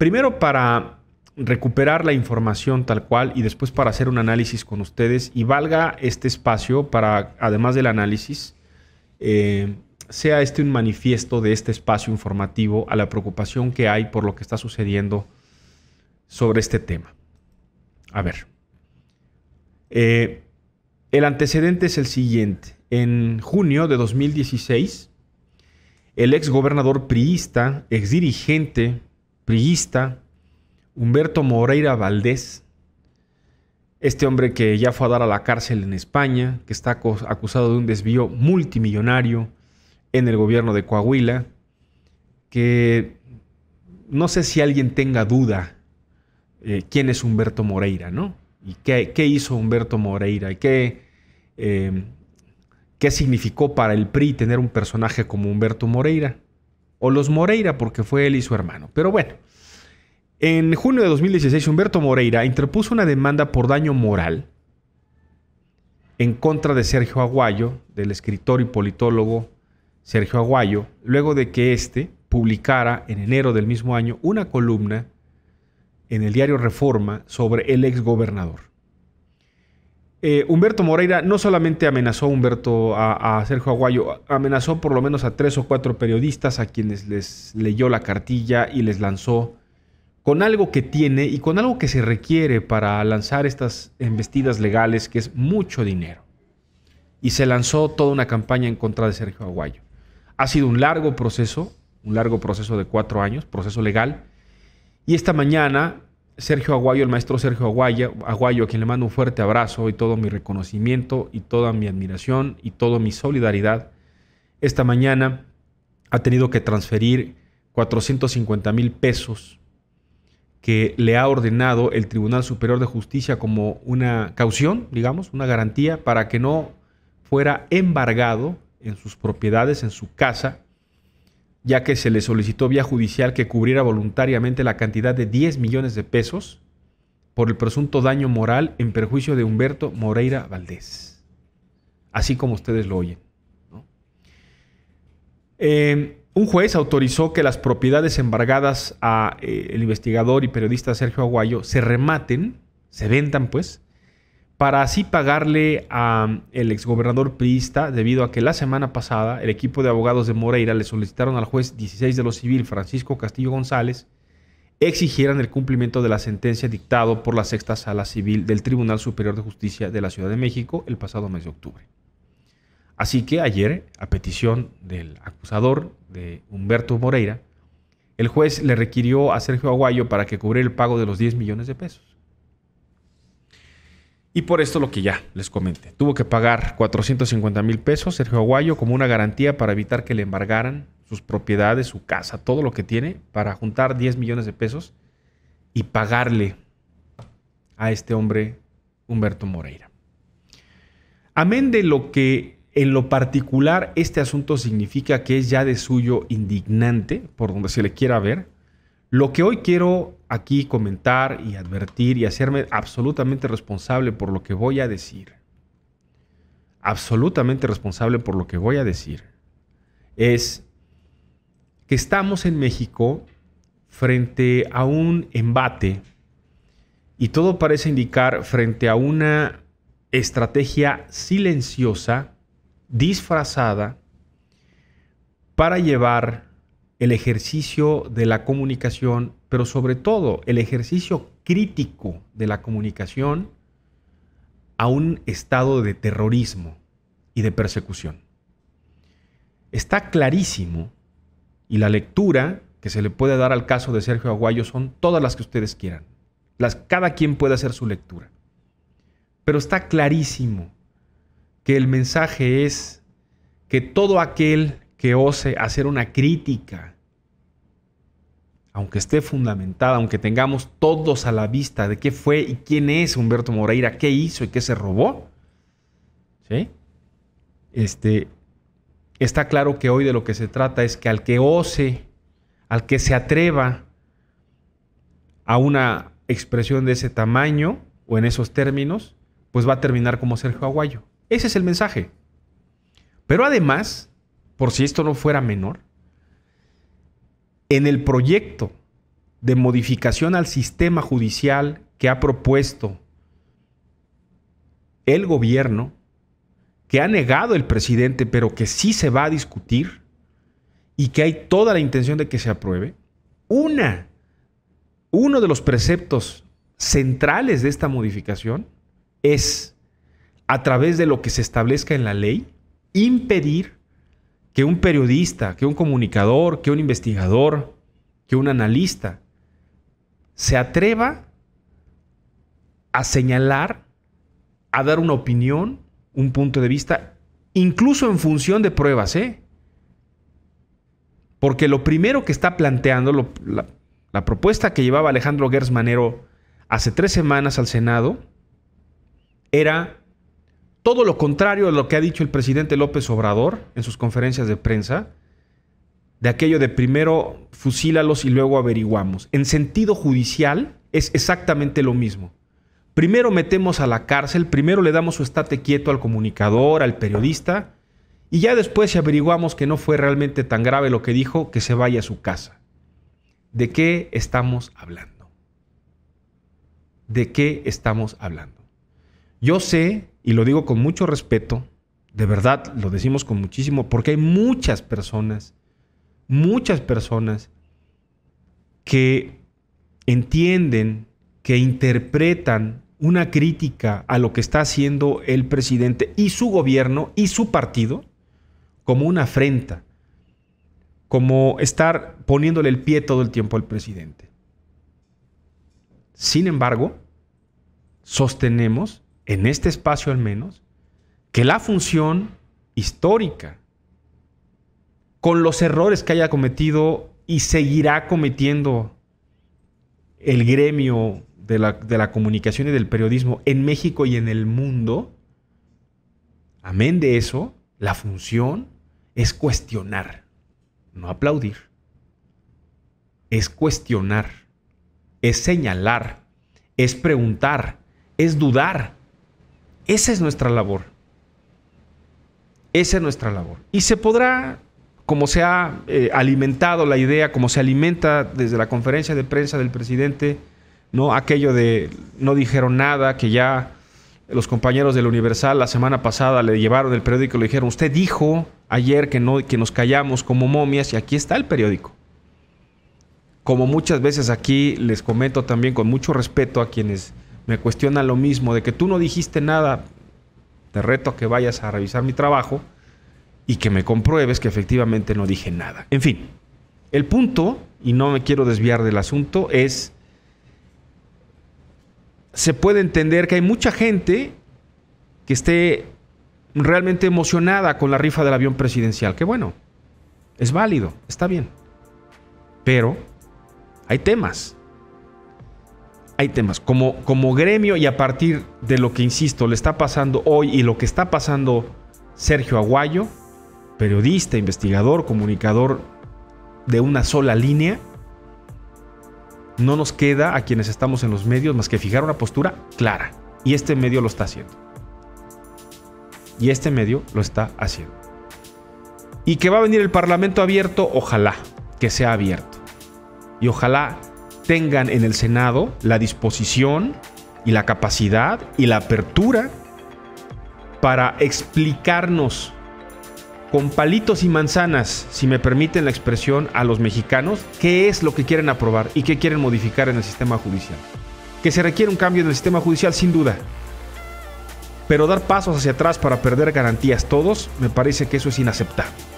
Primero para recuperar la información tal cual y después para hacer un análisis con ustedes y valga este espacio para, además del análisis, eh, sea este un manifiesto de este espacio informativo a la preocupación que hay por lo que está sucediendo sobre este tema. A ver, eh, el antecedente es el siguiente. En junio de 2016, el exgobernador priista, exdirigente Humberto Moreira Valdés, este hombre que ya fue a dar a la cárcel en España, que está acusado de un desvío multimillonario en el gobierno de Coahuila, que no sé si alguien tenga duda eh, quién es Humberto Moreira, ¿no? ¿Y qué, hizo Humberto Moreira? ¿Y qué, eh, qué significó para el PRI tener un personaje como Humberto Moreira? o los Moreira, porque fue él y su hermano. Pero bueno, en junio de 2016 Humberto Moreira interpuso una demanda por daño moral en contra de Sergio Aguayo, del escritor y politólogo Sergio Aguayo, luego de que éste publicara en enero del mismo año una columna en el diario Reforma sobre el exgobernador. Eh, Humberto Moreira no solamente amenazó Humberto, a, a, Sergio Aguayo, amenazó por lo menos a tres o cuatro periodistas a quienes les leyó la cartilla y les lanzó con algo que tiene y con algo que se requiere para lanzar estas embestidas legales, que es mucho dinero. Y se lanzó toda una campaña en contra de Sergio Aguayo. Ha sido un largo proceso, un largo proceso de cuatro años, proceso legal. Y esta mañana Sergio Aguayo, el maestro Sergio Aguayo, a quien le mando un fuerte abrazo y todo mi reconocimiento y toda mi admiración y toda mi solidaridad. Esta mañana ha tenido que transferir 450 mil pesos que le ha ordenado el Tribunal Superior de Justicia como una caución, digamos, una garantía para que no fuera embargado en sus propiedades, en su casa, ya que se le solicitó vía judicial que cubriera voluntariamente la cantidad de 10 millones de pesos por el presunto daño moral en perjuicio de Humberto Moreira Valdés, así como ustedes lo oyen. Eh, un juez autorizó que las propiedades embargadas al eh, el investigador y periodista Sergio Aguayo se rematen, se vendan pues, para así pagarle al mm, exgobernador priista debido a que la semana pasada el equipo de abogados de Moreira le solicitaron al juez 16 de lo civil Francisco Castillo González exigieran el cumplimiento de la sentencia dictado por la sexta sala civil del Tribunal Superior de Justicia de la Ciudad de México el pasado mes de octubre. Así que ayer, a petición del acusador de Humberto Moreira, el juez le requirió a Sergio Aguayo para que cubriera el pago de los 10 millones de pesos. Y por esto lo que ya les comenté. Tuvo que pagar 450 mil pesos Sergio Aguayo como una garantía para evitar que le embargaran sus propiedades, su casa, todo lo que tiene, para juntar 10 millones de pesos y pagarle a este hombre Humberto Moreira. Amén de lo que en lo particular este asunto significa que es ya de suyo indignante, por donde se le quiera ver, lo que hoy quiero aquí comentar y advertir y hacerme absolutamente responsable por lo que voy a decir. Absolutamente responsable por lo que voy a decir. Es que estamos en México frente a un embate y todo parece indicar frente a una estrategia silenciosa, disfrazada, para llevar el ejercicio de la comunicación, pero sobre todo el ejercicio crítico de la comunicación a un estado de terrorismo y de persecución. Está clarísimo, y la lectura que se le puede dar al caso de Sergio Aguayo son todas las que ustedes quieran. Las, cada quien puede hacer su lectura. Pero está clarísimo que el mensaje es que todo aquel que ose hacer una crítica, aunque esté fundamentada, aunque tengamos todos a la vista de qué fue y quién es Humberto Moreira, qué hizo y qué se robó. Este, está claro que hoy de lo que se trata es que al que ose, al que se atreva a una expresión de ese tamaño o en esos términos, pues va a terminar como Sergio Aguayo. Ese es el mensaje. Pero además, por si esto no fuera menor, en el proyecto de modificación al sistema judicial que ha propuesto el gobierno, que ha negado el presidente, pero que sí se va a discutir y que hay toda la intención de que se apruebe, una, uno de los preceptos centrales de esta modificación es, a través de lo que se establezca en la ley, impedir que un periodista, que un comunicador, que un investigador, que un analista se atreva a señalar, a dar una opinión, un punto de vista, incluso en función de pruebas, ¿eh? Porque lo primero que está planteando, la, la, propuesta que llevaba Alejandro Gersmanero hace tres semanas al Senado, era todo lo contrario de lo que ha dicho el presidente López Obrador en sus conferencias de prensa, de aquello de primero fusílalos y luego averiguamos. En sentido judicial es exactamente lo mismo. Primero metemos a la cárcel, primero le damos su estate quieto al comunicador, al periodista, y ya después si averiguamos que no fue realmente tan grave lo que dijo, que se vaya a su casa. ¿De qué estamos hablando? ¿De qué estamos hablando? Yo sé, y lo digo con mucho respeto, de verdad lo decimos con muchísimo, porque hay muchas personas, muchas personas que entienden, que interpretan una crítica a lo que está haciendo el presidente y su gobierno y su partido como una afrenta, como estar poniéndole el pie todo el tiempo al presidente. Sin embargo, sostenemos en este espacio al menos, que la función histórica, con los errores que haya cometido y seguirá cometiendo el gremio de la, de la comunicación y del periodismo en México y en el mundo, amén de eso, la función es cuestionar, no aplaudir. Es cuestionar, es señalar, es preguntar, es dudar, esa es nuestra labor. Esa es nuestra labor. Y se podrá, como se ha eh, alimentado la idea, como se alimenta desde la conferencia de prensa del presidente, ¿no? aquello de no dijeron nada, que ya los compañeros del Universal la semana pasada le llevaron el periódico y le dijeron, usted dijo ayer que, no, que nos callamos como momias y aquí está el periódico. Como muchas veces aquí les comento también con mucho respeto a quienes me cuestiona lo mismo, de que tú no dijiste nada, te reto a que vayas a revisar mi trabajo y que me compruebes que efectivamente no dije nada. En fin, el punto, y no me quiero desviar del asunto, es, se puede entender que hay mucha gente que esté realmente emocionada con la rifa del avión presidencial, que bueno, es válido, está bien, pero hay temas hay temas. Como, como gremio y a partir de lo que, insisto, le está pasando hoy y lo que está pasando Sergio Aguayo, periodista, investigador, comunicador de una sola línea, no nos queda a quienes estamos en los medios más que fijar una postura clara. Y este medio lo está haciendo. Y este medio lo está haciendo. Y que va a venir el Parlamento abierto, ojalá que sea abierto. Y ojalá tengan en el Senado la disposición y la capacidad y la apertura para explicarnos con palitos y manzanas, si me permiten la expresión, a los mexicanos qué es lo que quieren aprobar y qué quieren modificar en el sistema judicial. Que se requiere un cambio en el sistema judicial, sin duda. Pero dar pasos hacia atrás para perder garantías todos, me parece que eso es inaceptable.